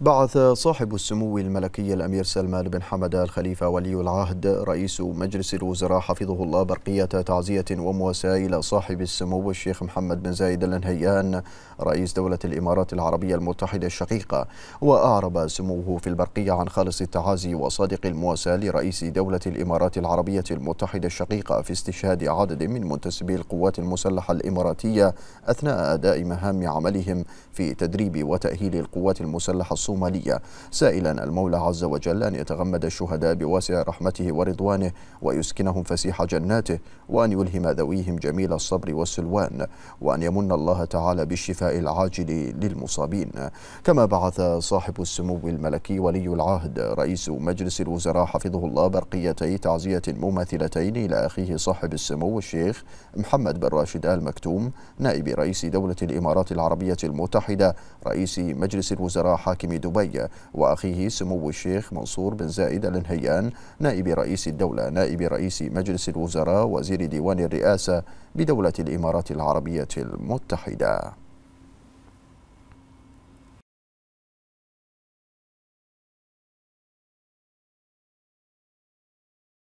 بعث صاحب السمو الملكي الأمير سلمان بن حمد الخليفة ولي العهد رئيس مجلس الوزراء حفظه الله برقية تعزية ومواساة إلى صاحب السمو الشيخ محمد بن زايد النهيان رئيس دولة الإمارات العربية المتحدة الشقيقة وأعرب سموه في البرقية عن خالص التعازي وصادق المواساة لرئيس دولة الإمارات العربية المتحدة الشقيقة في استشهاد عدد من منتسبي القوات المسلحة الإماراتية أثناء أداء مهام عملهم في تدريب وتأهيل القوات المسلحة الصومالية سائلا المولى عز وجل أن يتغمد الشهداء بواسع رحمته ورضوانه ويسكنهم فسيح جناته وأن يلهم ذويهم جميل الصبر والسلوان وأن يمن الله تعالى بالشفاء العاجل للمصابين كما بعث صاحب السمو الملكي ولي العهد رئيس مجلس الوزراء حفظه الله برقيتي تعزية مماثلتين إلى أخيه صاحب السمو الشيخ محمد بن راشد آل مكتوم نائب رئيس دولة الإمارات العربية المتحدة رئيس مجلس الوزراء حاكم دبي وأخيه سمو الشيخ منصور بن زايد الانهيان نائب رئيس الدولة نائب رئيس مجلس الوزراء وزير ديوان الرئاسة بدولة الإمارات العربية المتحدة